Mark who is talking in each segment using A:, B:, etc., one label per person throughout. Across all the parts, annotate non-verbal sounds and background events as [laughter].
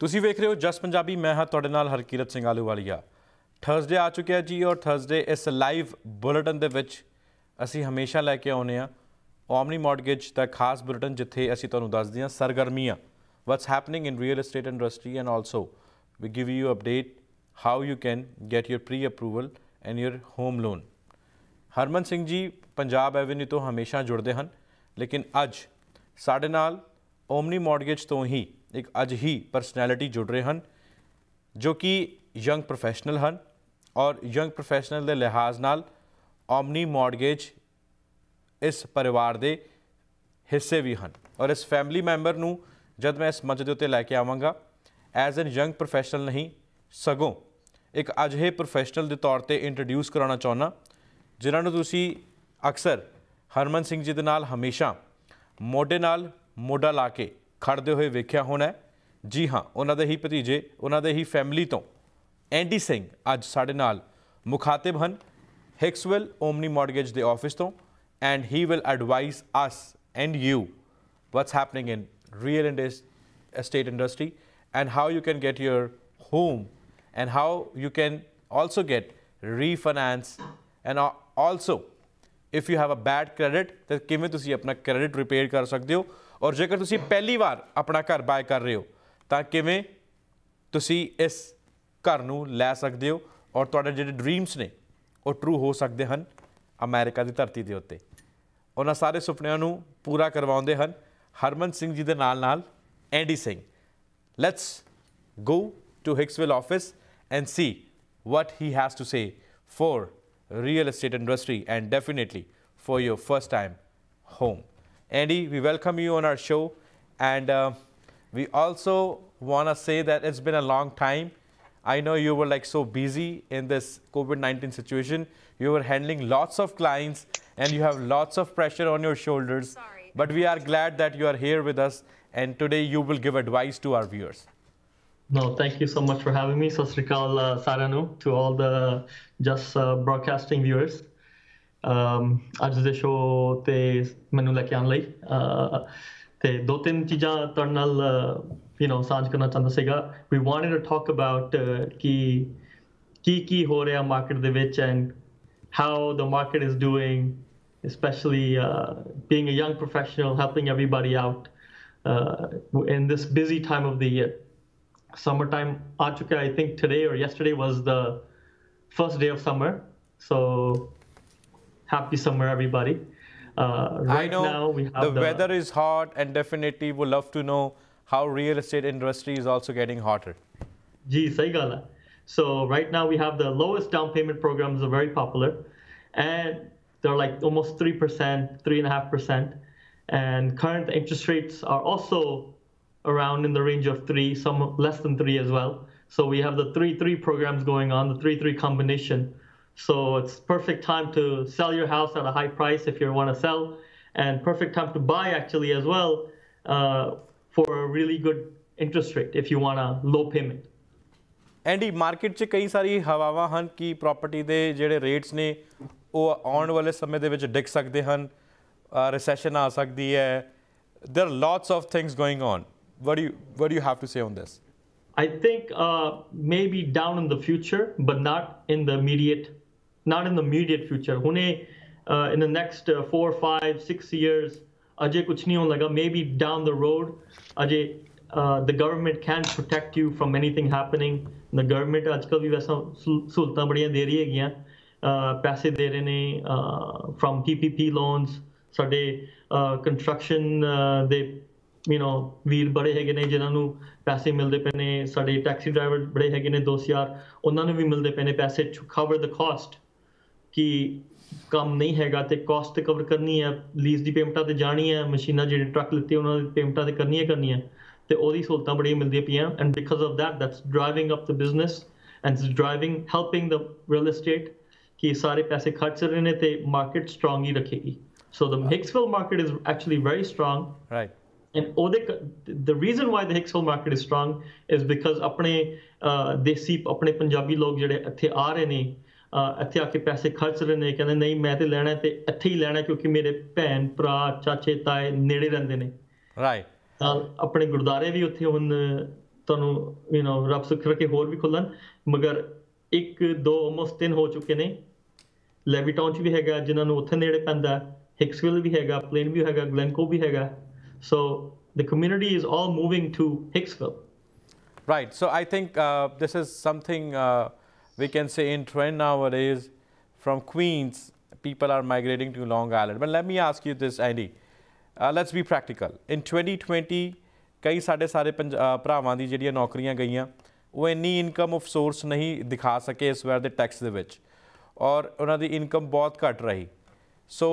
A: ਤੁਸੀਂ ਵੇਖ ਰਹੇ ਹੋ ਜਸ ਪੰਜਾਬੀ ਮੈਂ ਹਾਂ ਤੁਹਾਡੇ ਨਾਲ ਹਰਕੀਰਤ ਸਿੰਘ ਆਲੂਵਾਲੀਆ ਥਰਸਡੇ ਆ ਚੁੱਕਿਆ ਜੀ ਔਰ ਥਰਸਡੇ ਇਸ ਲਾਈਵ ਬੁਲੇਟਿਨ ਦੇ ਵਿੱਚ ਅਸੀਂ ਹਮੇਸ਼ਾ ਲੈ ਕੇ ਆਉਨੇ ਆ ਓਮਨੀ ਮਾਰਗੇਜ ਦਾ ਖਾਸ ਬੁਲੇਟਿਨ ਜਿੱਥੇ ਅਸੀਂ ਤੁਹਾਨੂੰ ਦੱਸਦੇ ਹਾਂ ਸਰਗਰਮੀਆਂ what's happening in real estate industry and also we give you update how you can get your pre approval and your home loan Harman Singh ji Punjab avenue ਤੋਂ ਹਮੇਸ਼ਾ ਜੁੜਦੇ ਹਨ ਲੇਕਿਨ ਅੱਜ ਸਾਡੇ ਨਾਲ ਓਮਨੀ ਮਾਰਗੇਜ ਤੋਂ ਹੀ ਇੱਕ ਅੱਜ ਹੀ ਪਰਸਨੈਲਿਟੀ ਜੁੜ ਰਹੇ ਹਨ ਜੋ ਕਿ ਯੰਗ ਪ੍ਰੋਫੈਸ਼ਨਲ ਹਨ ਔਰ ਯੰਗ ਪ੍ਰੋਫੈਸ਼ਨਲ ਦੇ ਲਿਹਾਜ਼ ਨਾਲ ਓਮਨੀ ਮਾਰਗੇਜ ਇਸ ਪਰਿਵਾਰ ਦੇ ਹਿੱਸੇ ਵੀ ਹਨ ਔਰ ਇਸ ਫੈਮਿਲੀ ਮੈਂਬਰ ਨੂੰ ਜਦ ਮੈਂ ਇਸ ਮੰਚ ਦੇ ਉੱਤੇ ਲੈ ਕੇ ਆਵਾਂਗਾ ਐਜ਼ ਐਨ ਯੰਗ ਪ੍ਰੋਫੈਸ਼ਨਲ ਨਹੀਂ ਸਗੋਂ ਇੱਕ ਅਜਿਹੇ ਪ੍ਰੋਫੈਸ਼ਨਲ ਦੇ ਤੌਰ ਤੇ ਇੰਟਰੋਡਿਊਸ ਕਰਾਉਣਾ ਚਾਹੁੰਦਾ ਜਿਨ੍ਹਾਂ ਨੂੰ ਤੁਸੀਂ अक्सर हरमन सिंह जी के नाल हमेशा मोडे नाल मोडा ला के खड़ते हुए वेख्या होना है जी हाँ उन्होंने ही भतीजे उन्होंने ही फैमिली तो एंडी सिंह अज सा मुखातिब हैं हिक्सविल ओमनी मॉडगेज के ऑफिस तो and he will advise us and you what's happening in real in estate industry and how you can get your home and how you can also get refinance and also if you have a bad credit ਤਾਂ ਕਿਵੇਂ ਤੁਸੀਂ ਆਪਣਾ credit repair ਕਰ ਸਕਦੇ ਹੋ ਔਰ ਜੇਕਰ ਤੁਸੀਂ ਪਹਿਲੀ ਵਾਰ ਆਪਣਾ ਘਰ ਬਾਏ ਕਰ ਰਹੇ ਹੋ ਤਾਂ ਕਿਵੇਂ ਤੁਸੀਂ ਇਸ ਘਰ ਨੂੰ ਲੈ ਸਕਦੇ ਹੋ ਔਰ ਤੁਹਾਡੇ ਜਿਹੜੇ ਡ੍ਰੀਮਸ ਨੇ ਉਹ ਟਰੂ ਹੋ ਸਕਦੇ ਹਨ ਅਮਰੀਕਾ ਦੀ ਧਰਤੀ ਦੇ ਉੱਤੇ ਉਹਨਾਂ ਸਾਰੇ ਸੁਪਨਿਆਂ ਨੂੰ ਪੂਰਾ ਕਰਵਾਉਂਦੇ ਹਨ ਹਰਮਨ ਸਿੰਘ ਜੀ ਦੇ ਨਾਲ ਨਾਲ Andy Singh let's go to Hicksville office and see what he has to say for real estate industry and definitely for your first time home. Andy, we welcome you on our show and uh, we also want to say that it's been a long time. I know you were like so busy in this COVID-19 situation. You were handling lots of clients and you have lots of pressure on your shoulders. Sorry. But we are glad that you are here with us and today you will give advice to our viewers.
B: No, thank you so much for having me. Sasrikal uh, Saranu to all the just uh, broadcasting viewers. ਅੱਜ ਦੇ show ਤੇ ਮੈਨੂੰ ਲੈ ਕੇ ਆਉਣ ਲਈ ਤੇ ਦੋ ਤਿੰਨ ਚੀਜ਼ਾਂ ਤੁਹਾਡੇ ਨਾਲ ਯੂ نو ਸਾਂਝ ਕਰਨਾ ਚਾਹੁੰਦਾ ਸੀਗਾ we wanted to talk about ਕਿ ਕੀ ਕੀ ਹੋ ਰਿਹਾ ਮਾਰਕੀਟ ਦੇ ਵਿੱਚ and how the market is doing especially uh, being a young professional helping everybody out uh, in this busy time of the year summertime aa i think today or yesterday was the first day of summer so happy summer everybody uh, right i know the, the, weather
A: is hot and definitely would love to know how real estate industry is also getting hotter
B: so right now we have the lowest down payment programs are very popular and they're like almost 3% 3.5% and current interest rates are also around in the range of three, some less than three as well. So we have the three three programs going on, the three three combination. So it's perfect time to sell your house at a high price if you want to sell, and perfect time to buy actually as well uh, for a really good interest rate if you want a low
A: payment. Andy market 'ਚ ਕਈ ਸਾਰੀ ਹਵਾਵਾਂ ਹਨ ਕਿ property ਦੇ ਜਿਹੜੇ rates ਨੇ ਉਹ ਆਉਣ ਵਾਲੇ ਸਮੇਂ ਦੇ ਵਿੱਚ ਡਿੱਗ ਸਕਦੇ ਹਨ ਰਿਸੈਸ਼ਨ ਆ ਸਕਦੀ ਹੈ there are lots of things going on what do you what do you have to say on this? I think uh, maybe down in
B: the future, but not in the immediate, not in the immediate future. uh, in the next uh, four, five, six years, Maybe down the road, uh, the government can protect you from anything happening. The government आजकल भी वैसा सहूलतां बड़ियां दे रही they ਪੈਸੇ ਦੇ PPP you know ਵੀਰ ਬੜੇ ਹੈਗੇ ਨੇ ਜਿਨ੍ਹਾਂ ਨੂੰ ਪੈਸੇ ਮਿਲਦੇ ਪਏ ਨੇ ਸਾਡੇ ਟੈਕਸੀ ਡਰਾਈਵਰ ਬੜੇ ਹੈਗੇ ਨੇ ਦੋਸਤ ਯਾਰ ਉਹਨਾਂ ਨੂੰ ਵੀ ਮਿਲਦੇ ਪਏ ਨੇ ਪੈਸੇ ਟੂ ਕਵਰ ਦ ਕਾਸਟ ਕਿ ਕੰਮ ਨਹੀਂ ਹੈਗਾ ਤੇ ਕਾਸਟ ਤੇ ਕਵਰ ਕਰਨੀ ਹੈ ਲੀਜ਼ ਦੀ ਪੇਮੈਂਟਾਂ ਤੇ ਜਾਣੀ ਹੈ ਮਸ਼ੀਨਾਂ ਜਿਹੜੇ ਟਰੱਕ ਲਿੱਤੇ ਉਹਨਾਂ ਦੀ ਪੇਮੈਂਟਾਂ ਤੇ ਕਰਨੀ ਹੈ ਕਰਨੀ ਹੈ ਤੇ ਉਹਦੀ ਸਹੂਲਤਾਂ ਬੜੀਆਂ ਮਿਲਦੀਆਂ ਪਈਆਂ and because of that that's driving up the business and it's driving helping the real estate ਕਿ ਸਾਰੇ ਪੈਸੇ ਖਰਚ ਰਹੇ ਨੇ ਤੇ ਮਾਰਕੀਟ ਸਟਰੋਂਗ ਹੀ ਰੱਖੇਗੀ so the Hicksville market is actually very strong right and ਉਹਦੇ the reason why the Hicksville market is strong is because ਆਪਣੇ uh, ਦੇਸੀ ਆਪਣੇ ਪੰਜਾਬੀ ਲੋਕ ਜਿਹੜੇ ਇੱਥੇ ਆ ਰਹੇ ਨੇ uh, ਇੱਥੇ ਆ ਕੇ ਪੈਸੇ ਖਰਚ ਰਹੇ ਨੇ ਕਹਿੰਦੇ ਨਹੀਂ ਮੈਂ ਤੇ ਲੈਣਾ ਤੇ ਇੱਥੇ ਹੀ ਲੈਣਾ ਕਿਉਂਕਿ ਮੇਰੇ ਭੈਣ ਭਰਾ ਚਾਚੇ ਤਾਏ ਨੇੜੇ ਰਹਿੰਦੇ ਨੇ ਰਾਈਟ ਆਪਣੇ ਗੁਰਦਾਰੇ ਵੀ ਉੱਥੇ ਹੁਣ ਤੁਹਾਨੂੰ ਯੂ نو ਰੱਬ ਸੁਖ ਰੱਖੇ ਹੋਰ ਵੀ ਖੁੱਲਣ ਮਗਰ 1 2 ਆਲਮੋਸਟ ਤਿੰਨ ਹੋ ਚੁੱਕੇ ਨੇ ਲੈਵੀਟਾਊਨ ਚ ਵੀ ਹੈਗਾ ਜਿਨ੍ਹਾਂ ਨੂੰ ਉੱਥੇ ਨੇੜੇ ਪੈਂਦਾ ਹਿਕਸਵਿਲ ਵੀ ਹੈਗਾ ਪਲੇਨ ਵੀ ਹੈਗਾ ਗਲੈਂਕੋ ਵੀ ਹੈਗਾ So the community
A: is all moving to Hicksville. Right. So I think uh, this is something uh, we can say in trend nowadays. From Queens, people are migrating to Long Island. But let me ask you this, Andy. Uh, let's be practical. In 2020, ਕਈ ਸਾਡੇ ਸਾਰੇ ਭਰਾਵਾਂ ਦੀ ਜਿਹੜੀਆਂ ਨੌਕਰੀਆਂ ਗਈਆਂ ਉਹ income of source source ਨਹੀਂ ਦਿਖਾ ਸਕੇ the tax ਦੇ ਟੈਕਸ ਦੇ ਵਿੱਚ ਔਰ ਉਹਨਾਂ ਦੀ income So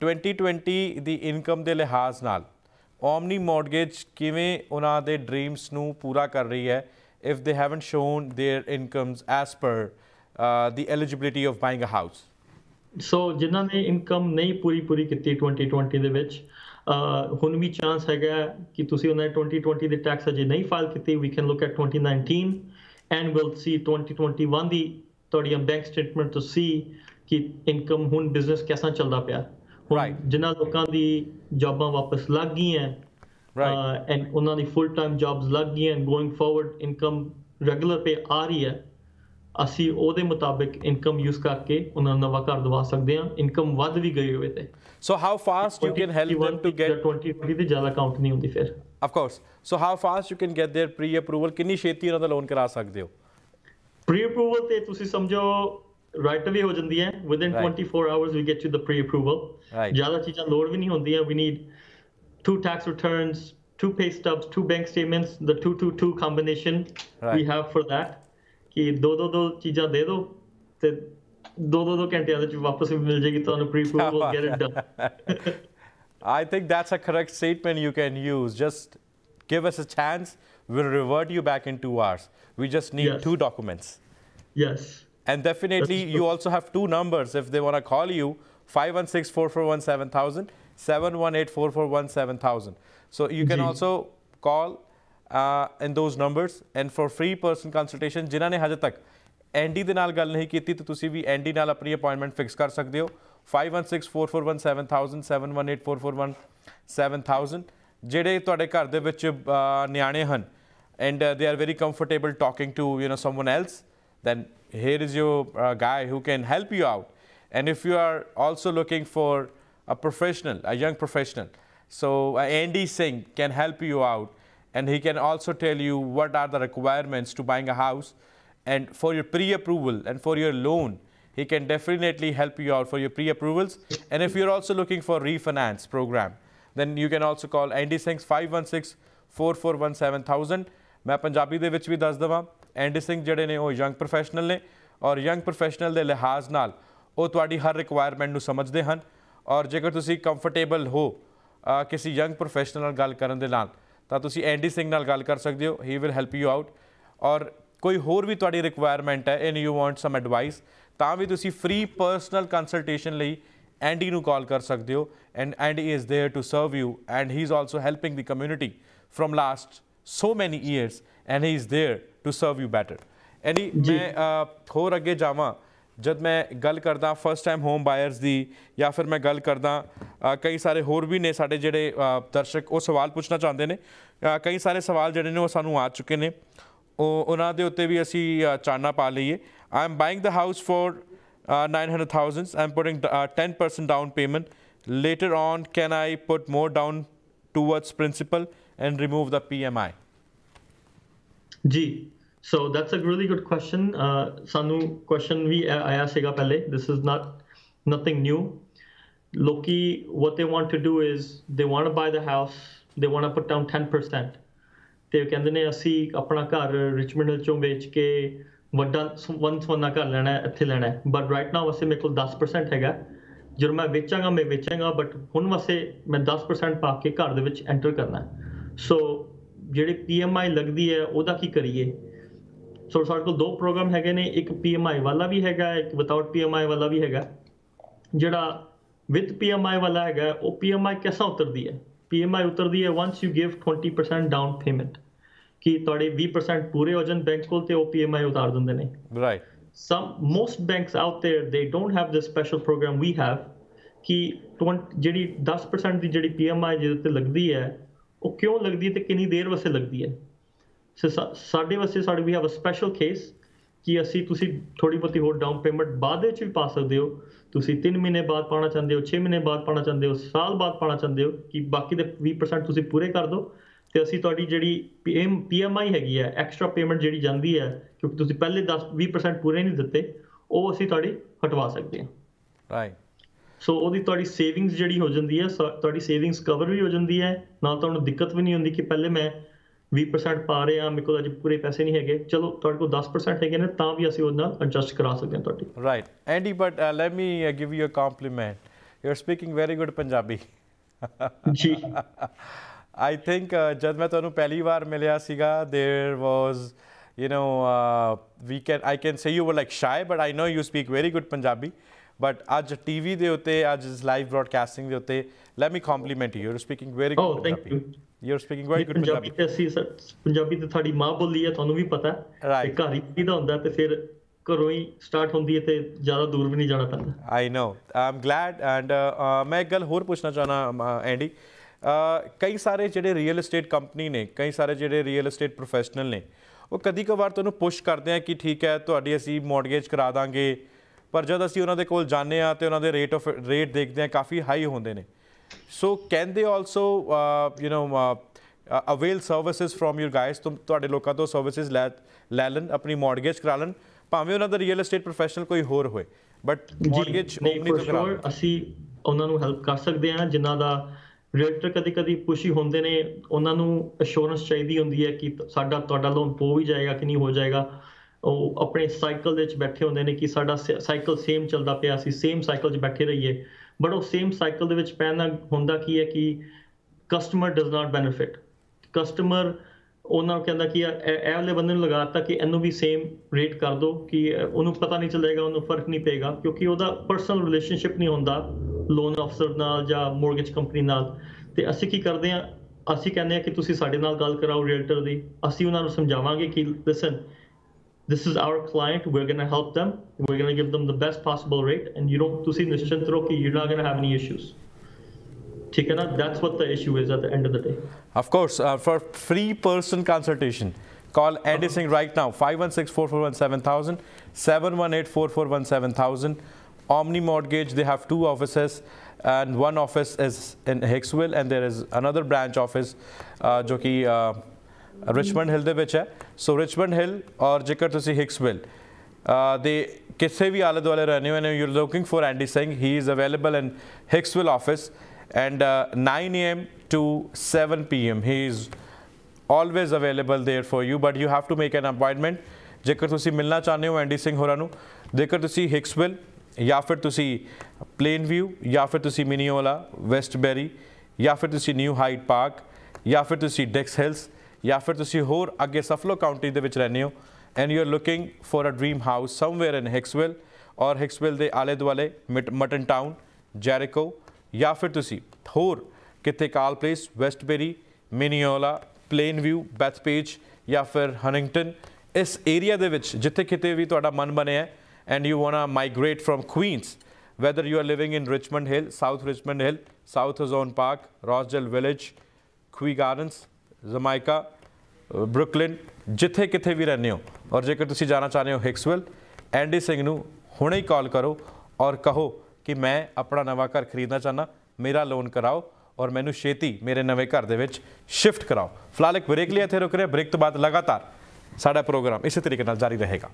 A: 2020 the income de ਲਿਹਾਜ਼ ਨਾਲ ਓਮਨੀ ਮੌਰਗੇਜ ਕਿਵੇਂ ਉਹਨਾਂ ਦੇ ਡ੍ਰੀਮਸ ਨੂੰ ਪੂਰਾ ਕਰ ਰਹੀ ਹੈ if they haven't shown their incomes as per the the of buying a house
B: so ਜਿਨ੍ਹਾਂ ਨੇ ਇਨਕਮ ਨਹੀਂ ਪੂਰੀ ਪੂਰੀ ਕੀਤੀ 2020 ਦੇ ਵਿੱਚ ਹੁਣ ਵੀ ਚਾਂਸ ਹੈਗਾ ਕਿ ਤੁਸੀਂ ਉਹਨਾਂ 2020 ਦੇ ਟੈਕਸ ਅਜੇ ਨਹੀਂ ਫਾਈਲ ਕੀਤੀ we can look at 2019 and will see 2021 ਦੀ ਤੁਹਾਡੀ ਬੈਂਕ ਸਟੇਟਮੈਂਟ ਤੋਂ ਸੀ ਕਿ ਇਨਕਮ ਹੁਣ ਬਿਜ਼ਨਸ ਕਿਵੇਂ ਚੱਲਦਾ ਪਿਆ ਰਾਈਟ ਜਿਨ੍ਹਾਂ ਲੋਕਾਂ ਦੀ ਜੌਬਾਂ ਵਾਪਸ ਲੱਗ ਗਈਆਂ ਰਾਈਟ ਐਂਡ ਉਹਨਾਂ ਦੀ ਫੁੱਲ ਟਾਈਮ ਜੌਬਸ ਲੱਗ ਗਈਆਂ going forward income regular pay ਆ ਰਹੀ ਹੈ ਅਸੀਂ ਉਹਦੇ ਮੁਤਾਬਿਕ ਇਨਕਮ ਯੂਜ਼ ਕਰਕੇ ਉਹਨਾਂ ਨੂੰ ਨਵਾਂ ਘਰ ਦਵਾ ਸਕਦੇ ਹਾਂ ਇਨਕਮ ਵੱਧ ਵੀ ਗਈ
A: ਹੋਵੇ ਤੇ so how fast you can help them to get 20 ਦੀ ਜ਼ਿਆਦਾ ਕਾਊਂਟ ਨਹੀਂ ਹੁੰਦੀ ਫਿਰ of course so how fast you can get there pre approval ਕਿੰਨੀ ਛੇਤੀ ਉਹਨਾਂ ਦਾ ਲੋਨ ਕਰਾ ਸਕਦੇ ਹੋ ਪ੍ਰੀ
B: ਅਪਰੂਵਲ ਤੇ ਤੁਸੀਂ ਸਮਝੋ Right away, ਹੋ ਜਾਂਦੀ ਹੈ within 24 hours we get you the pre approval ਜਿਆਦਾ ਚੀਜ਼ਾਂ ਲੋਡ ਵੀ ਨਹੀਂ ਹੁੰਦੀਆਂ we need two tax returns, two pay stubs, two bank statements, the 222 combination we have for that. ਕਿ ਦੋ ਦੋ ਦੋ ਚੀਜ਼ਾਂ ਦੇ ਦੋ ਦੋ ਦੋ ਘੰਟਿਆਂ ਵਾਪਸ ਵੀ ਮਿਲ ਜੇਗੀ ਤੁਹਾਨੂੰ pre approval get it
A: done I think that's a correct statement you can use. Just give us a chance. We'll revert you back in two hours. We just need two documents. Yes. And definitely, you also have two numbers if they want to call you 516 441 718 441 So you can also call uh, in those numbers. And for free personal consultation, Jina ne hajatak, Andy dinal gal nahi kiti, to tusi bhi Andy nal apni appointment fix kar sakde ho. 516-441-7000, Jede toade kar de vich uh, And uh, they are very comfortable talking to, you know, someone else then here is your uh, guy who can help you out. And if you are also looking for a professional, a young professional, so uh, Andy Singh can help you out and he can also tell you what are the requirements to buying a house and for your pre-approval and for your loan, he can definitely help you out for your pre-approvals. And if you're also looking for refinance program, then you can also call Andy Singh 516 441 7000 ਮੈਂ ਪੰਜਾਬੀ ਦੇ ਵਿੱਚ ਵੀ ਦੱਸ ਐਂਡੀ ਸਿੰਘ ਜਿਹੜੇ ਨੇ ਉਹ young professional ਨੇ ਔਰ young professional ਦੇ ਲਿਹਾਜ਼ ਨਾਲ ਉਹ ਤੁਹਾਡੀ ਹਰ ਰਿਕੁਆਇਰਮੈਂਟ ਨੂੰ ਸਮਝਦੇ ਹਨ ਔਰ ਜੇਕਰ ਤੁਸੀਂ ਕੰਫਰਟੇਬਲ ਹੋ ਕਿਸੇ ਯੰਗ ਪ੍ਰੋਫੈਸ਼ਨਲ ਨਾਲ ਗੱਲ ਕਰਨ ਦੇ ਨਾਲ ਤਾਂ ਤੁਸੀਂ ਐਂਡੀ ਸਿੰਘ ਨਾਲ ਗੱਲ ਕਰ ਸਕਦੇ ਹੋ he will help you out or ਕੋਈ ਹੋਰ ਵੀ ਤੁਹਾਡੀ ਰਿਕੁਆਇਰਮੈਂਟ ਹੈ and you want some advice ਤਾਂ ਵੀ ਤੁਸੀਂ ਫ੍ਰੀ ਪਰਸਨਲ ਕੰਸਲਟੇਸ਼ਨ ਲਈ ਐਂਡੀ ਨੂੰ ਕਾਲ ਕਰ ਸਕਦੇ ਹੋ and Andy is there to serve you and he is also helping the community from last so many years and he is there to serve you better ਐਨੀ ਮੈਂ ਹੋਰ ਅੱਗੇ ਜਾਵਾਂ ਜਦ ਮੈਂ ਗੱਲ ਕਰਦਾ ਫਰਸਟ ਟਾਈਮ ਹੋਮ ਬਾਇਰਸ ਦੀ ਜਾਂ ਫਿਰ ਮੈਂ ਗੱਲ ਕਰਦਾ ਕਈ ਸਾਰੇ ਹੋਰ ਵੀ ਨੇ ਸਾਡੇ ਜਿਹੜੇ ਦਰਸ਼ਕ ਉਹ ਸਵਾਲ ਪੁੱਛਣਾ ਚਾਹੁੰਦੇ ਨੇ ਕਈ ਸਾਰੇ ਸਵਾਲ ਜਿਹੜੇ ਨੇ ਉਹ ਸਾਨੂੰ ਆ ਚੁੱਕੇ ਨੇ ਉਹ ਉਹਨਾਂ ਦੇ ਉੱਤੇ ਵੀ ਅਸੀਂ ਚਾਨਣਾ ਪਾ ਲਈਏ I am buying the house for 900000 I am putting 10% down payment later on can I put more down towards principal and remove the PMI ਜੀ so that's
B: a really good question ਸਾਨੂੰ ਕੁਐਸਚਨ ਵੀ ਆਇਆ ਸੀਗਾ ਪਹਿਲੇ this is not nothing new ਲੋਕੀ what they want to do is they want to buy the house they want to put down 10% ਤੇ ਉਹ ਕਹਿੰਦੇ ਨੇ ਅਸੀਂ ਆਪਣਾ ਘਰ ਰਿਚਮੰਡ ਚੋਂ ਵੇਚ ਕੇ ਵੱਡਾ ਵਨ ਸੋਨਾ ਘਰ ਲੈਣਾ ਇੱਥੇ ਲੈਣਾ ਬਟ ਰਾਈਟ ਨਾਓ ਅਸੀਂ ਮੇਰੇ ਕੋਲ 10% ਹੈਗਾ ਜਦ ਮੈਂ ਵੇਚਾਂਗਾ ਮੈਂ ਵੇਚਾਂਗਾ ਬਟ ਹੁਣ ਵਸੇ ਮੈਂ 10% ਪਾ ਕੇ ਘਰ ਦੇ ਵਿੱਚ ਐਂਟਰ ਕਰਨਾ ਸੋ ਜਿਹੜੇ ਪੀਐਮਆਈ ਲੱਗਦੀ ਹੈ ਉਹਦਾ ਕੀ ਕਰੀਏ ਸੋ ਸਾਡੇ ਕੋਲ ਦੋ ਪ੍ਰੋਗਰਾਮ ਹੈਗੇ ਨੇ ਇੱਕ ਪੀਐਮਆਈ ਵਾਲਾ ਵੀ ਹੈਗਾ ਇੱਕ ਵਿਦਆਊਟ ਪੀਐਮਆਈ ਵਾਲਾ ਵੀ ਹੈਗਾ ਜਿਹੜਾ ਵਿਦ ਪੀਐਮਆਈ ਵਾਲਾ ਹੈਗਾ ਉਹ ਪੀਐਮਆਈ ਕਿਸਾ ਉਤਰਦੀ ਹੈ ਪੀਐਮਆਈ ਉਤਰਦੀ ਹੈ once you give 20% down payment ਕਿ ਤੁਹਾਡੇ 20% ਪੂਰੇ ਹੋ ਜਾਣ ਬੈਂਕ ਕੋਲ ਤੇ ਉਹ ਪੀਐਮਆਈ ਉਤਾਰ ਦਿੰਦੇ ਨੇ right some most banks out there they don't have this special program we have ਕਿ ਜਿਹੜੀ 10% ਦੀ ਜਿਹੜੀ ਪੀਐਮਆਈ ਜਿਹਦੇ ਤੇ ਲੱਗਦੀ ਹੈ ਉਹ ਕਿਉਂ ਲੱਗਦੀ ਹੈ ਤੇ ਕਿੰਨੀ ਦੇਰ ਵਾਸਤੇ ਲੱਗਦੀ ਹੈ ਸਾਡੇ ਵਾਸਤੇ ਸਾਡੇ we have a special case ਕਿ ਅਸੀਂ ਤੁਸੀਂ ਥੋੜੀ ਬਹੁਤੀ ਹੋਰ ਡਾਊਨ ਪੇਮੈਂਟ ਬਾਅਦ ਵਿੱਚ ਵੀ ਪਾ ਸਕਦੇ ਹੋ ਤੁਸੀਂ 3 ਮਹੀਨੇ ਬਾਅਦ ਪਾਉਣਾ ਚਾਹੁੰਦੇ ਹੋ 6 ਮਹੀਨੇ ਬਾਅਦ ਪਾਉਣਾ ਚਾਹੁੰਦੇ ਹੋ ਸਾਲ ਬਾਅਦ ਪਾਉਣਾ ਚਾਹੁੰਦੇ ਹੋ ਕਿ ਬਾਕੀ ਦੇ 20% ਤੁਸੀਂ ਪੂਰੇ ਕਰ ਦਿਓ ਤੇ ਅਸੀਂ ਤੁਹਾਡੀ ਜਿਹੜੀ ਪੀਐਮ ਪੀਐਮਆਈ ਹੈਗੀ ਹੈ ਐਕਸਟਰਾ ਪੇਮੈਂਟ ਜਿਹੜੀ ਜਾਂਦੀ ਹੈ ਕਿਉਂਕਿ ਤੁਸੀਂ ਪਹਿਲੇ 10 20% ਪੂਰੇ ਨਹੀਂ ਦਿੱਤੇ ਉਹ ਅਸੀਂ ਤੁਹਾਡੀ ਹਟਵਾ ਸਕਦੇ ਹਾਂ ਰਾਈਟ ਸੋ ਉਹਦੀ ਤੁਹਾਡੀ ਸੇਵਿੰਗਸ ਜਿਹੜੀ ਹੋ ਜਾਂਦੀ ਹੈ ਤੁਹਾਡੀ ਸੇਵਿੰਗਸ ਕਵਰ ਵੀ ਹੋ ਜਾਂਦੀ ਹੈ ਨਾਲ ਤੁਹਾਨੂੰ ਦਿੱਕਤ ਵੀ ਨਹੀਂ ਹੁੰਦੀ ਕਿ ਪਹਿਲੇ ਮੈਂ 20% ਪਾ ਰਹੇ ਆ ਮੇਰੇ ਕੋਲ ਅਜੇ ਪੂਰੇ ਪੈਸੇ ਨਹੀਂ ਹੈਗੇ ਚਲੋ ਤੁਹਾਡੇ ਕੋਲ 10% ਹੈਗੇ ਨੇ ਤਾਂ ਵੀ ਅਸੀਂ ਉਹਦੇ ਨਾਲ ਐਡਜਸਟ ਕਰਾ ਸਕਦੇ ਹਾਂ ਤੁਹਾਡੀ
A: right Andy but let me give you a compliment you are speaking very good Punjabi ji I think ਜਦ ਮੈਂ ਤੁਹਾਨੂੰ ਪਹਿਲੀ ਵਾਰ ਮਿਲਿਆ ਸੀਗਾ there was you know uh, we can, I can say you were like shy, but I know you speak very good Punjabi. ਅੱਜ TV ਦੇ ਉੱਤੇ ਅੱਜ ਇਸ ਲਾਈਵ ਬ੍ਰਾਡਕਾਸਟਿੰਗ ਦੇ ਉੱਤੇ let me compliment you you are speaking very good Punjabi you are speaking very good Punjabi
B: ਤੇ ਅਸੀਂ ਪੰਜਾਬੀ ਤੇ ਤੁਹਾਡੀ ਮਾਂ ਬੋਲੀ ਹੈ ਤੁਹਾਨੂੰ ਵੀ ਪਤਾ ਹੈ ਤੇ ਘਰ ਹੀ ਦਾ ਹੁੰਦਾ ਤੇ ਫਿਰ
A: ਘਰੋਂ ਹੀ ਸਟਾਰਟ ਹੁੰਦੀ ਹੈ ਤੇ ਜ਼ਿਆਦਾ ਦੂਰ ਵੀ ਨਹੀਂ ਜਾਣਾ ਪੈਂਦਾ ਆਈ نو ਆਈ ਐਮ ਗਲੈਡ ਐਂਡ ਮੈਂ ਇੱਕ ਗੱਲ ਹੋਰ ਪੁੱਛਣਾ ਚਾਹਣਾ ਐਂਡੀ ਕਈ ਸਾਰੇ ਜਿਹੜੇ ਰੀਅਲ ਏਸਟੇਟ ਕੰਪਨੀ ਨੇ ਕਈ ਸਾਰੇ ਜਿਹੜੇ ਰੀਅਲ ਏਸਟੇਟ ਪ੍ਰੋਫੈਸ਼ਨਲ ਨੇ ਉਹ ਕਦੀ ਕਵਾਰ ਤੁਹਾਨੂੰ ਪੁਸ਼ ਕਰਦੇ ਆ ਕਿ ਠੀਕ ਹੈ ਤੁਹਾਡੀ ਅਸੀਂ ਮਾਰਗੇਜ ਕਰਾ ਦਾਂਗੇ ਪਰ ਜਦ ਅਸੀਂ ਉਹਨਾਂ ਦੇ ਕੋਲ ਜਾਂਦੇ ਆ ਤੇ ਉਹਨਾਂ ਦੇ ਰੇਟ ਆਫ ਰੇਟ ਦੇਖਦੇ ਆ ਕਾਫੀ ਹਾਈ ਹੁੰਦੇ ਨੇ So can they also, uh, you know, uh, uh, avail services from your guys? ਤੁਮ ਤੁਹਾਡੇ ਲੋਕਾਂ ਤੋਂ ਸਰਵਿਸਿਜ਼ ਲੈ ਲੈ ਲੈਣ ਆਪਣੀ ਮਾਰਗੇਜ ਕਰਾ ਲੈਣ ਭਾਵੇਂ ਉਹਨਾਂ ਦਾ ਰੀਅਲ ਏਸਟੇਟ ਪ੍ਰੋਫੈਸ਼ਨਲ ਕੋਈ ਹੋਰ ਹੋਏ ਬਟ ਮਾਰਗੇਜ ਓਮਨੀ ਤੋਂ ਕਰਾ
B: ਅਸੀਂ ਉਹਨਾਂ ਨੂੰ ਹੈਲਪ ਕਰ ਸਕਦੇ ਹਾਂ ਜਿਨ੍ਹਾਂ ਦਾ ਰੈਲਟਰ ਕਦੇ-ਕਦੇ ਪੁਸ਼ੀ ਹੁੰਦੇ ਨੇ ਉਹਨਾਂ ਨੂੰ ਅਸ਼ੋਰੈਂਸ ਚਾਹੀਦੀ ਹੁੰਦੀ ਹੈ ਕਿ ਸਾਡਾ ਤੁਹਾਡਾ ਲੋਨ ਪੋ ਵੀ ਜਾਏਗਾ ਕਿ ਨਹੀਂ ਹੋ ਜਾਏਗਾ ਉਹ ਆਪਣੇ ਸਾਈਕਲ ਦੇ ਵਿੱਚ ਬੈਠੇ ਹੁੰਦੇ ਨੇ ਕਿ ਸਾਡਾ ਸਾਈਕਲ ਸੇਮ ਚੱਲਦਾ ਪਿਆ ਅਸੀਂ ਸੇਮ ਸਾਈਕਲ 'ਚ ਬੈਠੇ ਰਹੀਏ ਬਟ ਉਹ ਸੇਮ ਸਾਈਕਲ ਦੇ ਵਿੱਚ ਪੈਣਾ ਹੁੰਦਾ ਕੀ ਹੈ ਕਿ customer does not benefit customer ਉਹਨਾਂ ਨੂੰ ਕਹਿੰਦਾ ਕਿ ਇਹ ਵਾਲੇ ਬੰਦੇ ਨੂੰ ਲਗਾਤਾ ਕਿ ਇਹਨੂੰ ਵੀ ਸੇਮ ਰੇਟ ਕਰ ਦੋ ਕਿ ਉਹਨੂੰ ਪਤਾ ਨਹੀਂ ਚੱਲੇਗਾ ਉਹਨੂੰ ਫਰਕ ਨਹੀਂ ਪਏਗਾ ਕਿਉਂਕਿ ਉਹਦਾ ਪਰਸਨਲ ਰਿਲੇਸ਼ਨਸ਼ਿਪ ਨਹੀਂ ਹੁੰਦਾ ਲੋਨ ਅਫਸਰ ਨਾਲ ਜਾਂ ਮੋਰਗੇਜ ਕੰਪਨੀ ਨਾਲ ਤੇ ਅਸੀਂ ਕੀ ਕਰਦੇ ਆ ਅਸੀਂ ਕਹਿੰਦੇ ਆ ਕਿ ਤੁਸੀਂ ਸਾਡੇ ਨਾਲ ਗੱਲ ਕਰਾਓ ਰੀਅਲਟਰ ਦੀ ਅਸੀਂ ਉਹਨਾਂ ਨੂੰ ਸਮਝਾਵਾਂਗੇ ਕਿ listen this is our client we're going to help them we're going to give them the best possible rate and you don't see nishchint roki you're not going to have any
A: issues that's what the issue is at the end of the day of course uh, for free person consultation call Eddie uh-huh. Singh right now 516 441 718 441 Omni Mortgage they have two offices and one office is in Hicksville and there is another branch office uh, uh Richmond Hill ਦੇ ਵਿੱਚ ਹੈ ਸੋ Richmond ਹਿੱਲ ਔਰ ਜੇਕਰ ਤੁਸੀਂ ਹਿਕਸਵਿਲ ਦੇ ਕਿਸੇ ਵੀ ਆਲੇ ਦੁਆਲੇ ਰਹਿੰਦੇ ਹੋ and you are looking for Andy Singh he is available in Hicksville office and 9 am to 7 PM he is always available there for you but you have to make an appointment ਜੇਕਰ ਤੁਸੀਂ ਮਿਲਣਾ ਚਾਹੁੰਦੇ ਹੋ ਐਂਡੀ ਸਿੰਘ ਹੋਰਾਂ ਨੂੰ ਜੇਕਰ ਤੁਸੀਂ ਹਿਕਸਵਿਲ ਜਾਂ ਫਿਰ ਤੁਸੀਂ ਪਲੇਨ ਵਿਊ ਜਾਂ ਫਿਰ ਤੁਸੀਂ ਮਿਨੀਓਲਾ ਵੈਸਟਬੈਰੀ ਜਾਂ ਫਿਰ ਤੁਸੀਂ ਨਿਊ ਹਾਈਟ ਪਾਰਕ ਜਾਂ ਫਿਰ ਤੁਸੀਂ ਡੈਕਸ ਹਿਲਸ ਜਾਂ ਫਿਰ ਤੁਸੀਂ ਹੋਰ ਅੱਗੇ ਸਫਲੋ ਕਾਉਂਟੀ ਦੇ ਵਿੱਚ ਰਹਿੰਦੇ ਹੋ and you are looking for a dream house somewhere in Hicksville or Hicksville ਦੇ ਆਲੇ ਦੁਆਲੇ ਮਟਨ ਟਾਊਨ ਜੈਰਿਕੋ ਜਾਂ ਫਿਰ ਤੁਸੀਂ ਹੋਰ ਕਿਤੇ Carle Place Westbury Mineola Plainview Bethpage ਜਾਂ ਫਿਰ ਹਨਿੰਗਟਨ ਇਸ ਏਰੀਆ ਦੇ ਵਿੱਚ ਜਿੱਥੇ ਕਿਤੇ ਵੀ ਤੁਹਾਡਾ ਮਨ ਬਣਿਆ and you want to migrate from Queens whether you are living in Richmond Hill South Richmond Hill South Ozone Park Rosedale Village Kew Gardens Jamaica Brooklyn ਜਿੱਥੇ ਕਿਥੇ ਵੀ ਰਹਿੰਦੇ ਹੋ ਔਰ ਜੇਕਰ ਤੁਸੀਂ ਜਾਣਾ ਚਾਹੁੰਦੇ ਹੋ ਹਿਕਸਵਿਲ ਐਂਡੀ ਸਿੰਘ ਨੂੰ ਹੁਣੇ ਹੀ ਕਾਲ ਕਰੋ ਔਰ ਕਹੋ ਕਿ ਮੈਂ ਆਪਣਾ ਨਵਾਂ ਘਰ ਖਰੀਦਣਾ ਚਾਹਨਾ ਮੇਰਾ ਲੋਨ ਕਰਾਓ ਔਰ ਮੈਨੂੰ ਛੇਤੀ ਮੇਰੇ ਨਵੇਂ ਘਰ ਦੇ ਵਿੱਚ ਸ਼ਿਫਟ ਕਰਾਓ ਫਿਲਹਾਲ ਇੱਕ ਬ੍ਰੇਕ ਲਈ ਇੱਥੇ ਰੁਕ ਰਹੇ ਬ੍ਰੇਕ ਤੋਂ ਬਾਅਦ ਲਗਾਤਾਰ ਸਾਡਾ ਪ੍ਰੋਗਰਾਮ ਇਸੇ ਤਰੀਕੇ ਨਾਲ ਜਾਰੀ ਰਹੇਗਾ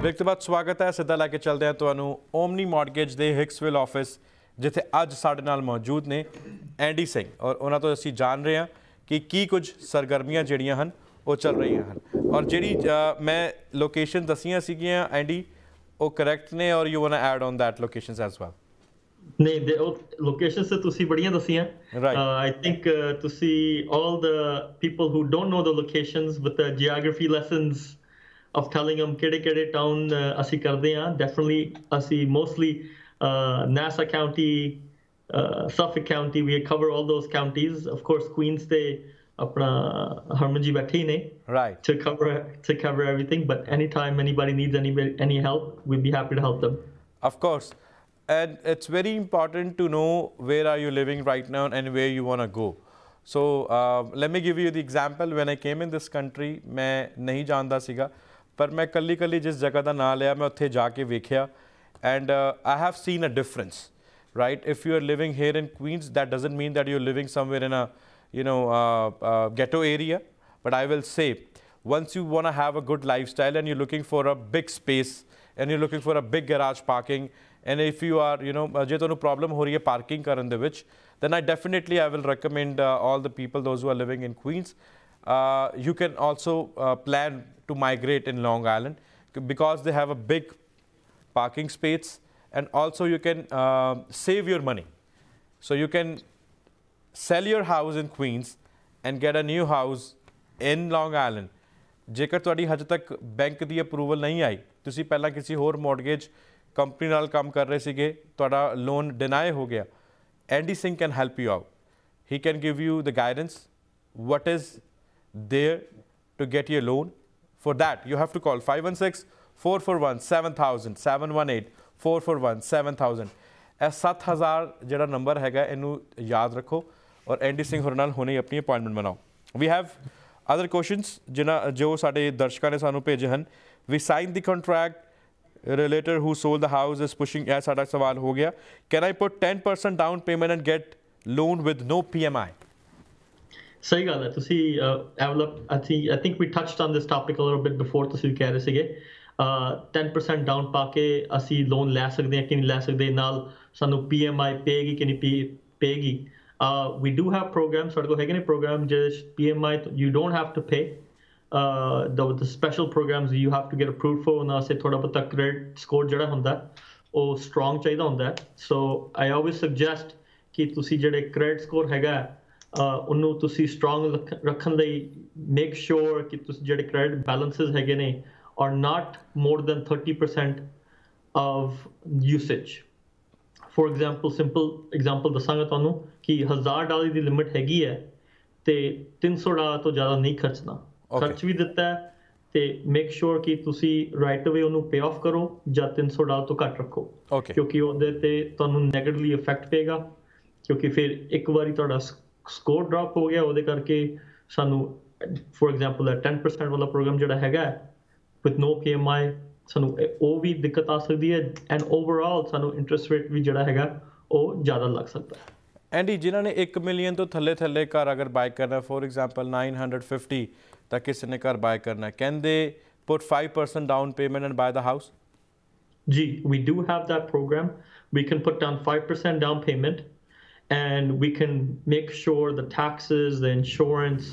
A: ਬ੍ਰੇਕ ਤੋਂ ਬਾਅਦ ਸਵਾਗਤ ਹੈ ਸਿੱਧਾ ਲੈ ਕੇ ਚੱਲਦੇ ਹਾਂ ਤੁਹਾਨੂੰ ਓਮਨੀ ਮਾਰਗੇਜ ਦੇ ਹਿਕਸਵਿਲ ਆਫਿਸ ਜਿੱਥੇ ਅੱਜ ਸਾਡੇ ਨਾਲ ਮੌਜੂਦ ਨੇ ਐਂਡੀ ਸਿੰਘ ਔਰ ਉਹਨਾਂ ਤੋਂ ਅਸੀਂ ਜਾਣ ਰਹੇ ਹਾਂ ਕਿ ਕੀ ਕੁਝ ਸਰਗਰਮੀਆਂ ਜਿਹੜੀਆਂ ਹਨ ਉਹ ਚੱਲ ਰਹੀਆਂ ਹਨ ਔਰ ਜਿਹੜੀ ਮੈਂ ਲੋਕੇਸ਼ਨ ਦਸੀਆਂ ਸੀਗੀਆਂ ਐਂਡੀ ਉਹ ਕਰੈਕਟ ਨੇ or you want to add on that locations as well
B: ਨਹੀਂ ਦੇ ਉਹ ਲੋਕੇਸ਼ਨਸ ਤੇ ਤੁਸੀਂ ਬੜੀਆਂ ਦਸੀਆਂ ਆਈ ਥਿੰਕ ਤੁਸੀਂ all the people who don't know the locations with the geography lessons of telling ਹਮ ਕਿਹੜੇ ਕਿਹੜੇ ਟਾਊਨ ਅਸੀਂ ਕਰਦੇ ਆ ਡੈਫੀਨਿਟਲੀ ਅਸੀਂ mostly Nassau County uh, Suffolk County, we cover all those counties. Of course, Queens Day, अपना Harman right to cover to cover everything but anytime anybody needs any any help we'd be happy to help
A: them of course and it's very important to know where are you living right now and where you want to go so uh, let me give you the example when i came in this country मैं नहीं जानता ਸੀਗਾ पर मैं कली कली जिस जगह ਦਾ ना ਲਿਆ ਮੈਂ ਉੱਥੇ ਜਾ ਕੇ ਵੇਖਿਆ and I have seen a right? If you are living here in Queens, that doesn't mean that you're living somewhere in a, you know, uh, uh, ghetto area. But I will say, once you want to have a good lifestyle and you're looking for a big space and you're looking for a big garage parking, and if you are, you know, ਜੇ ਤੁਹਾਨੂੰ problem ਹੋ ਰਹੀ ਹੈ parking then I definitely I will recommend uh, all the people those who are living in Queens. Uh, you can also uh, plan to migrate in Long Island because they have a big parking space and also you can uh, save your money. So you can sell your house in Queens and get a new house in Long Island. ਜੇਕਰ ਤੁਹਾਡੀ ਹਜੇ ਤੱਕ bank ਦੀ approval ਨਹੀਂ ਆਈ ਤੁਸੀਂ ਪਹਿਲਾਂ ਕਿਸੇ ਹੋਰ mortgage company ਨਾਲ ਕੰਮ ਕਰ ਰਹੇ ਸੀਗੇ ਤੁਹਾਡਾ ਲੋਨ ਡਿਨਾਈ ਹੋ ਗਿਆ Andy Singh can help you out he can give you the guidance what is there to get your loan. For that, you have to call 516 441 7000 718 441 7000 ਇਹ 7000 ਜਿਹੜਾ ਨੰਬਰ ਹੈਗਾ ਇਹਨੂੰ ਯਾਦ ਰੱਖੋ ਔਰ ਐਂਡੀ ਸਿੰਘ ਹਰਨਾਲ ਨਾਲ ਹੀ ਆਪਣੀ ਅਪਾਇੰਟਮੈਂਟ ਬਣਾਓ ਵੀ ਹੈਵ ਅਦਰ ਕੁਐਸਚਨਸ ਜਿਨ੍ਹਾਂ ਜੋ ਸਾਡੇ ਦਰਸ਼ਕਾਂ ਨੇ ਸਾਨੂੰ ਭੇਜੇ ਹਨ we sign the contract realtor who sold the house is pushing ਇਹ ਸਾਡਾ ਸਵਾਲ ਹੋ ਗਿਆ can I put 10% down payment and get loan with no PMI
B: ਸਹੀ ਗੱਲ ਹੈ ਤੁਸੀਂ ਐਵਲਪ I think I think we touched on this topic a little bit before ਤੁਸੀਂ ਕਹਿ ਰਹੇ ਸੀਗੇ 10% ਡਾਊਨ ਪਾ ਕੇ ਅਸੀਂ ਲੋਨ ਲੈ ਸਕਦੇ ਹਾਂ ਕਿ ਨਹੀਂ ਲੈ ਸਕਦੇ ਨਾਲ ਸਾਨੂੰ ਪੀਐਮਆਈ ਪੇਗੀ ਕਿ ਨਹੀਂ ਪੇਗੀ ਵੀ ਡੂ ਹੈਵ ਪ੍ਰੋਗਰਾਮ ਸਾਡੇ ਕੋਲ ਹੈਗੇ ਨੇ ਪ੍ਰੋਗਰਾਮ ਜਿਹੜੇ ਪੀਐਮਆਈ you don't have to pay uh, the, the special programs you have to get approved for ਉਹਨਾਂ ਸੇ ਥੋੜਾ ਬਹੁਤਾ ਕ੍ਰੈਡਿਟ ਸਕੋਰ ਜਿਹੜਾ ਹੁੰਦਾ ਉਹ ਸਟਰੋਂਗ ਚਾਹੀਦਾ ਹੁੰਦਾ ਸੋ ਆਈ ਆਲਵੇਸ ਸੁਜੈਸਟ ਕਿ ਤੁਸੀਂ ਜਿਹੜੇ ਕ੍ਰੈਡਿਟ ਸਕੋਰ ਹੈਗਾ ਉਹਨੂੰ ਤੁਸੀਂ ਸਟਰੋਂਗ ਰੱਖਣ ਲਈ ਮੇਕ ਸ਼ੋਰ ਕਿ ਤੁਸੀਂ ਜਿਹੜੇ ਕ੍ਰੈਡਿਟ ਬੈਲੈਂਸਸ ਹੈਗੇ ਨੇ are not more than 30% of usage for example simple example ਦੱਸਾਂਗਾ ਤੁਹਾਨੂੰ ਕਿ 1000 ਡਾਲਰ ਦੀ ਲਿਮਿਟ ਹੈਗੀ ਹੈ ਤੇ 300 ਡਾਲਰ ਤੋਂ ਜ਼ਿਆਦਾ ਨਹੀਂ ਖਰਚਣਾ ਖਰਚ ਵੀ ਦਿੱਤਾ ਹੈ ਤੇ ਮੇਕ ਸ਼ੋਰ ਕਿ ਤੁਸੀਂ ਰਾਈਟ ਅਵੇ ਉਹਨੂੰ ਪੇ ਆਫ ਕਰੋ ਜਾਂ 300 ਡਾਲਰ ਤੋਂ ਘੱਟ ਰੱਖੋ ਕਿਉਂਕਿ ਉਹਦੇ ਤੇ ਤੁਹਾਨੂੰ 네ਗੇਟਿਵਲੀ ਇਫੈਕਟ ਪਏਗਾ ਕਿਉਂਕਿ ਫਿਰ ਇੱਕ ਵਾਰੀ ਤੁਹਾਡਾ ਸਕੋਰ ਡ੍ਰੌਪ ਹੋ ਗਿਆ ਉਹਦੇ ਕਰਕੇ ਸਾਨੂੰ ਫੋਰ ਐਗਜ਼ਾਮਪਲ 10% ਵਾਲਾ ਪ੍ਰੋਗਰਾਮ ਜਿਹੜਾ ਹੈਗਾ with no PMI, ਸਾਨੂੰ ਉਹ ਵੀ ਦਿੱਕਤ ਆ ਸਕਦੀ ਹੈ ਐਂਡ ਓਵਰਆਲ ਸਾਨੂੰ ਇੰਟਰਸਟ ਰੇਟ ਵੀ ਜਿਹੜਾ ਹੈਗਾ ਉਹ ਜ਼ਿਆਦਾ ਲੱਗ ਸਕਦਾ ਹੈ
A: ਐਂਡੀ ਜਿਨ੍ਹਾਂ ਨੇ 1 ਮਿਲੀਅਨ ਤੋਂ ਥੱਲੇ ਥੱਲੇ ਘਰ ਅਗਰ ਬਾਈ ਕਰਨਾ ਫੋਰ ਐਗਜ਼ਾਮਪਲ 950 ਤਾਂ ਕਿਸੇ ਨੇ ਘਰ ਬਾਈ ਕਰਨਾ can put 5% down payment and buy the house ਜੀ we do have that program we can put down 5% down payment and we can
B: make sure the taxes the insurance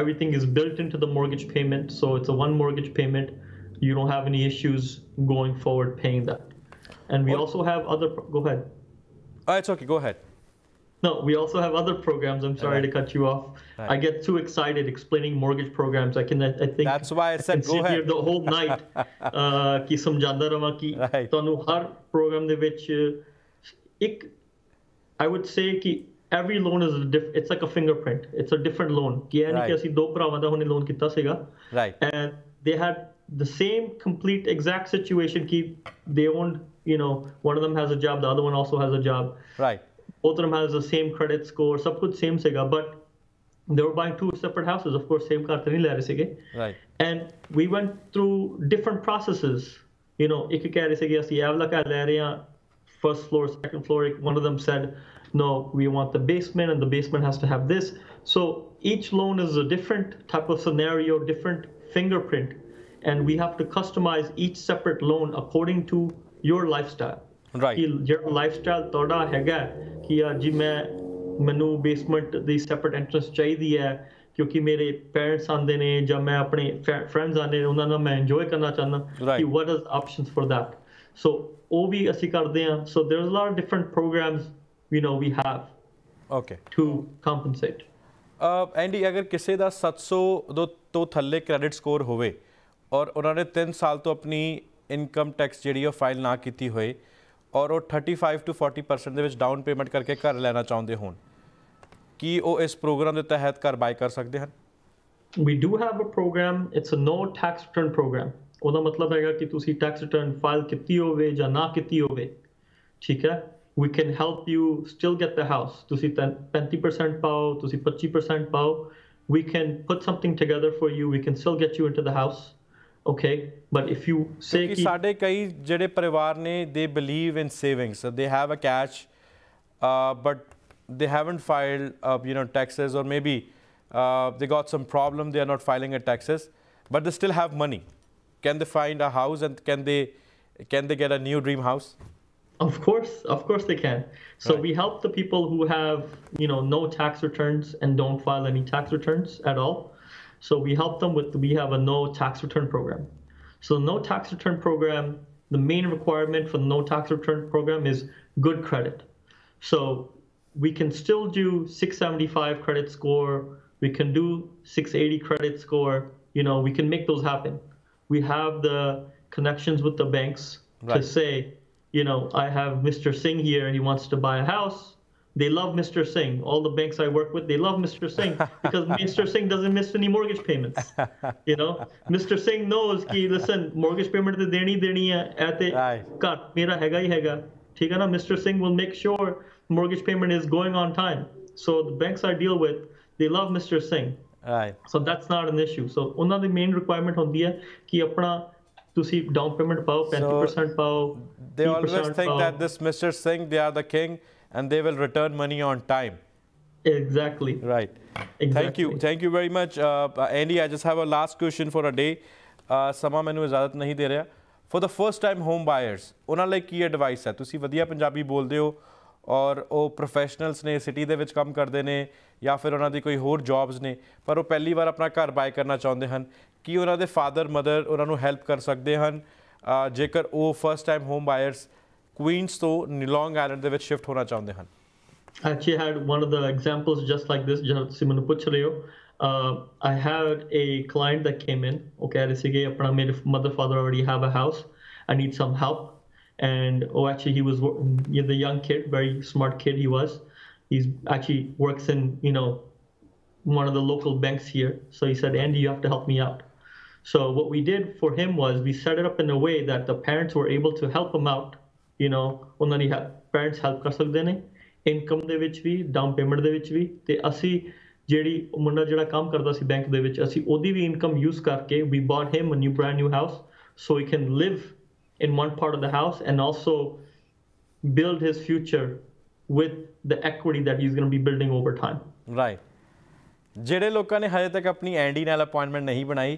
B: everything is built into the mortgage payment so it's a one mortgage payment you don't have any issues going forward paying that. And we also have other. Go ahead. Oh, it's okay. Go ahead. No, we also have other programs. I'm sorry right. to cut you off. Right. I get too excited explaining mortgage programs. I can, I, think. That's why I said I go sit ahead. Here the whole night. ਕਿ ਸਮਝਾਉਂਦਾ ਰਵਾਂ ਕਿ ਤੁਹਾਨੂੰ ਹਰ program de ਵਿੱਚ uh, Ik. I would say ਕਿ every loan is a diff- it's like a fingerprint. It's a different loan. Right. And they had the same complete exact situation keep they own. you know one of them has a job the other one also has a job right both of them has the same credit score sab kuch same sega but they were buying two separate houses of course same car nahi le rahe sige right and we went through different processes you know ek keh rahe sige assi avla ka le rahe hain first floor second floor one of them said no we want the basement and the basement has to have this so each loan is a different type of scenario different fingerprint and we have to customize each separate loan according to your lifestyle right your lifestyle ਤੁਹਾਡਾ ਹੈਗਾ ਕਿ ਆ ਜੀ ਮੈਂ ਮੈਨੂੰ basement ਦੀ separate entrance ਚਾਹੀਦੀ ਹੈ ਕਿਉਂਕਿ ਮੇਰੇ ਪੇਰੈਂਟਸ ਆਂਦੇ ਨੇ ਜਾਂ ਮੈਂ ਆਪਣੇ ਫਰੈਂਡਸ ਆਂਦੇ ਨੇ ਉਹਨਾਂ ਨਾਲ ਮੈਂ ਇੰਜੋਏ ਕਰਨਾ ਚਾਹੁੰਦਾ ਕਿ what is options for that so ਉਹ ਵੀ ਅਸੀਂ ਕਰਦੇ ਆ so there is lot different programs you know we have
A: okay to compensate Andy ਅਗਰ ਕਿਸੇ ਦਾ 700 ਤੋਂ ਥੱਲੇ ਕ੍ਰੈਡਿਟ ਸਕੋਰ ਹੋਵੇ ਔਰ ਉਹਨਾਂ ਨੇ 3 ਸਾਲ ਤੋਂ ਆਪਣੀ ਇਨਕਮ ਟੈਕਸ ਜਿਹੜੀ ਉਹ ਫਾਈਲ ਨਾ ਕੀਤੀ ਹੋਏ ਔਰ ਉਹ 35 ਤੋਂ 40% ਦੇ ਵਿੱਚ ਡਾਊਨ ਪੇਮੈਂਟ ਕਰਕੇ ਘਰ ਲੈਣਾ ਚਾਹੁੰਦੇ ਹੋਣ ਕੀ ਉਹ ਇਸ ਪ੍ਰੋਗਰਾਮ ਦੇ ਤਹਿਤ ਘਰ ਬਾਈ ਕਰ ਸਕਦੇ ਹਨ
B: we do have a program it's a no tax return program ਉਹਦਾ ਮਤਲਬ ਹੈਗਾ ਕਿ ਤੁਸੀਂ ਟੈਕਸ ਰਿਟਰਨ ਫਾਈਲ ਕੀਤੀ ਹੋਵੇ ਜਾਂ ਨਾ ਕੀਤੀ ਹੋਵੇ ਠੀਕ ਹੈ we can help you still get the house ਤੁਸੀਂ 35% ਪਾਓ ਤੁਸੀਂ 25% ਪਾਓ we can put something together for you we can still get you into the house okay but if you say ਕਿ ਸਾਡੇ
A: ਕਈ ਜਿਹੜੇ ਪਰਿਵਾਰ ਨੇ they believe in savings so they have a cash uh, but they haven't filed uh, you know taxes or maybe uh, they got some problem they are not filing a taxes but they still have money can they find a house and can they can they get a new dream house
B: of course, of course they can. So right. we help the people who have, you know, no tax returns and don't file any tax returns at all. So we help them with, we have a no tax return program. So no tax return program, the main requirement for the no tax return program is good credit. So we can still do 675 credit score, we can do 680 credit score, you know, we can make those happen. We have the connections with the banks right. to say, you know, I have Mr. Singh here, he wants to buy a house they love Mr. Singh. All the banks I work with, they love Mr. Singh [laughs] because Mr. Singh doesn't miss any mortgage payments. You know, Mr. Singh knows कि listen, mortgage payment is देनी देनी है ऐते cut मेरा हैगा ही हैगा ठीक है ना Mr. Singh will make sure mortgage payment is going on time. So the banks I deal with, they love Mr. Singh. Right. So that's not an issue. So ਉਹਨਾਂ ਦੀ main
A: requirement on ਹੁੰਦੀ ਹੈ ਕਿ to see down payment ਪਾਓ 35% ਪਾਓ they always think that this Mr. Singh, they are the king. and they will return money on time. Exactly. Right. Exactly. Thank you. Thank you very much. Uh, uh, Andy, I just have a last question for a day. Uh, ਸਮਾਂ ਮੈਨੂੰ ਇਜਾਜ਼ਤ ਨਹੀਂ ਦੇ ਰਿਹਾ for the first time home buyers ਉਹਨਾਂ ਲਈ ਕੀ advice ਹੈ ਤੁਸੀਂ ਵਧੀਆ ਪੰਜਾਬੀ ਬੋਲਦੇ ਹੋ ਔਰ ਉਹ ਪ੍ਰੋਫੈਸ਼ਨਲਸ ਨੇ ਸਿਟੀ ਦੇ ਵਿੱਚ ਕੰਮ ਕਰਦੇ ਨੇ ਜਾਂ ਫਿਰ ਉਹਨਾਂ ਦੀ ਕੋਈ ਹੋਰ ਜੌਬਸ ਨੇ ਪਰ ਉਹ ਪਹਿਲੀ ਵਾਰ ਆਪਣਾ ਘਰ ਬਾਏ ਕਰਨਾ ਚਾਹੁੰਦੇ ਹਨ ਕੀ ਉਹਨਾਂ ਦੇ ਫਾਦਰ ਮਦਰ ਉਹਨਾਂ ਨੂੰ ਹੈਲਪ ਕਰ ਸਕਦੇ ਹਨ ਜੇਕਰ ਉਹ first time home buyers Queens ਤੋਂ ਨਿਲੋਂਗ ਆਈਲੈਂਡ ਦੇ ਵਿੱਚ ਸ਼ਿਫਟ ਹੋਣਾ ਚਾਹੁੰਦੇ ਹਨ actually I had one of the
B: examples just like this ਜਿਹੜਾ ਤੁਸੀਂ uh, I had a client that came in. Okay, I see. apna, my mother father already have a house. I need some help. And oh, actually, he was you know, the young kid, very smart kid. He was. He's actually works in you know one of the local banks here. So he said, Andy, you have to help me out. So what we did for him was we set it up in a way that the parents were able to help him out you know ਉਹਨਾਂ ਦੀ parents help ਕਰ ਸਕਦੇ ਨੇ income ਦੇ ਵਿੱਚ ਵੀ down payment ਦੇ ਵਿੱਚ ਵੀ ਤੇ ਅਸੀਂ ਜਿਹੜੀ ਮੁੰਡਾ ਜਿਹੜਾ ਕੰਮ ਕਰਦਾ ਸੀ ਬੈਂਕ ਦੇ ਵਿੱਚ ਅਸੀਂ ਉਹਦੀ ਵੀ ਇਨਕਮ ਯੂਜ਼ ਕਰਕੇ we bought him a new brand new house so he can live in one part of the house and also build his future with the equity that he's going to be building over
A: time right ਜਿਹੜੇ ਲੋਕਾਂ ਨੇ ਹਜੇ ਤੱਕ ਆਪਣੀ ਐਂਡੀ ਨਾਲ appointment ਨਹੀਂ ਬਣਾਈ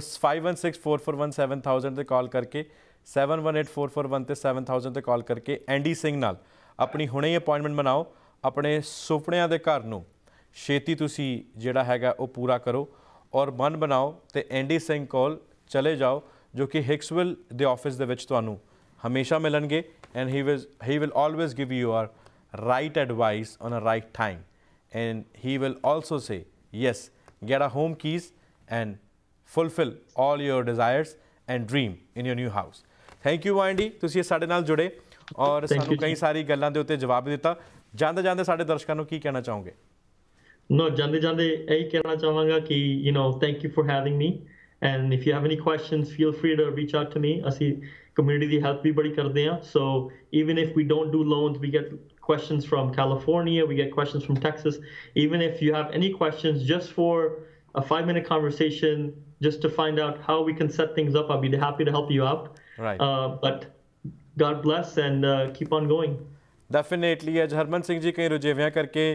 A: ਉਸ 5164417000 ਤੇ ਕਾਲ ਕਰਕੇ 718441 ਤੇ 7000 ਤੇ ਕਾਲ ਕਰਕੇ ਐਂਡੀ ਸਿੰਘ ਨਾਲ ਆਪਣੀ ਹੁਣੇ ਹੀ ਅਪਾਇੰਟਮੈਂਟ ਬਣਾਓ ਆਪਣੇ ਸੁਪਨਿਆਂ ਦੇ ਘਰ ਨੂੰ ਛੇਤੀ ਤੁਸੀਂ ਜਿਹੜਾ ਹੈਗਾ ਉਹ ਪੂਰਾ ਕਰੋ ਔਰ ਮਨ ਬਣਾਓ ਤੇ ਐਂਡੀ ਸਿੰਘ ਕੋਲ ਚਲੇ ਜਾਓ ਜੋ ਕਿ ਹਿਕਸਵਿਲ ਦੇ ਆਫਿਸ ਦੇ ਵਿੱਚ ਤੁਹਾਨੂੰ ਹਮੇਸ਼ਾ ਮਿਲਣਗੇ and he will he will always give your right advice on a right time and he will also say yes get a home keys and fulfil all your desires and dream in your new house Thank you, Andy ਤੁਸੀਂ ਸਾਡੇ ਨਾਲ ਜੁੜੇ ਔਰ ਸਾਨੂੰ ਕਈ ਸਾਰੀ ਗੱਲਾਂ ਦੇ ਉੱਤੇ ਜਵਾਬ ਦਿੱਤਾ ਜਾਂਦੇ ਜਾਂਦੇ ਸਾਡੇ ਦਰਸ਼ਕਾਂ ਨੂੰ ਕੀ ਕਹਿਣਾ ਚਾਹੋਗੇ ਨੋ ਜਾਂਦੇ ਜਾਂਦੇ ਇਹੀ ਕਹਿਣਾ ਚਾਹਾਂਗਾ ਕਿ you know thank you for having me
B: and if you have any questions feel free to reach out to me ਅਸੀਂ ਕਮਿਊਨਿਟੀ ਦੀ ਹੈਲਪ ਵੀ ਬੜੀ ਕਰਦੇ ਆ so even if we don't do loans we get questions from California, we get questions from Texas. Even if you have any questions just for a five minute conversation, just to find out how we can set things up, I'll be happy to help you out. Right. Uh, but God bless
A: and uh, keep on going. Definitely ਅੱਜ ਹਰਮਨ ਸਿੰਘ ਜੀ ਕਈ ਰੁਝੇਵਿਆਂ ਕਰਕੇ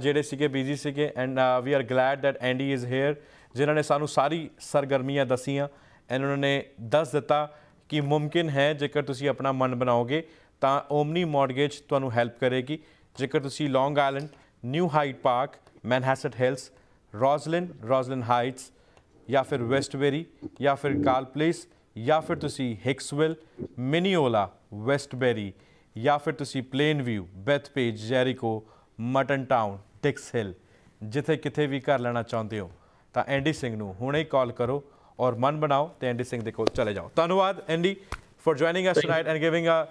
A: ਜਿਹੜੇ ਸੀਗੇ busy ਸੀਗੇ and we are glad that Andy is here ਜਿਨ੍ਹਾਂ ਨੇ ਸਾਨੂੰ ਸਾਰੀ ਸਰਗਰਮੀਆਂ ਦਸੀਆਂ ਐਂਡ ਉਹਨਾਂ ਨੇ ਦੱਸ ਦਿੱਤਾ ਕਿ ਮੁਮਕਿਨ ਹੈ ਜੇਕਰ ਤੁਸੀਂ ਆਪਣਾ ਮਨ ਬਣਾਓਗੇ ਤਾਂ ਓਮਨੀ ਮਾਰਗੇਜ ਤੁਹਾਨੂੰ ਹੈਲਪ ਕਰੇਗੀ ਜੇਕਰ ਤੁਸੀਂ Long Island New Hyde Park Manhasset Hills Roslyn Roslyn Heights ਜਾਂ ਫਿਰ ਵੈਸਟਵੇਰੀ ਜਾਂ ਫਿਰ ਕਾਲ ਪਲੇਸ ਜਾਂ ਫਿਰ ਤੁਸੀਂ ਹਿਕਸਵਿਲ ਮਿਨੀਓਲਾ ਵੈਸਟਬੈਰੀ ਜਾਂ ਫਿਰ ਤੁਸੀਂ Plainview Bethpage Jericho Muttontown Dix Hill ਜਿੱਥੇ ਕਿਥੇ ਵੀ ਘਰ ਲੈਣਾ ਚਾਹੁੰਦੇ ਹੋ ਤਾਂ ਐਂਡੀ ਸਿੰਘ ਨੂੰ ਹੁਣੇ ਹੀ ਕਾਲ ਕਰੋ ਔਰ ਮਨ ਬਣਾਓ ਤੇ ਐਂਡੀ ਸਿੰਘ ਦੇ ਕੋਲ ਚਲੇ ਜਾਓ ਧੰਨਵਾਦ Andy for joining us tonight and giving a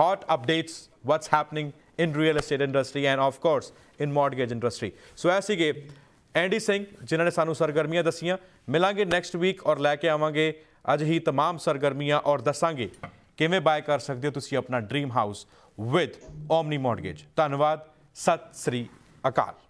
A: hot updates what's happening in real estate industry and of course in mortgage industry so ਐਸੀ ਸੀਗੇ ਐਂਡੀ ਸਿੰਘ ਜਿਨ੍ਹਾਂ ਨੇ ਸਾਨੂੰ ਸਰਗਰਮੀਆਂ ਦਸੀਆਂ ਮਿਲਾਂਗੇ ਨੈਕਸਟ ਵੀਕ ਔਰ ਲੈ ਕੇ ਆਵਾਂਗੇ ਅੱਜ ਹੀ तमाम ਸਰਗਰਮੀਆਂ ਔਰ ਦੱਸਾਂਗੇ ਕਿਵੇਂ ਬਾਇ ਕਰ ਸਕਦੇ ਹੋ ਤੁਸੀਂ ਆਪਣਾ dream house with Omni Mortgage ਧੰਨਵਾਦ ਸਤਿ ਸ੍ਰੀ ਅਕਾਲ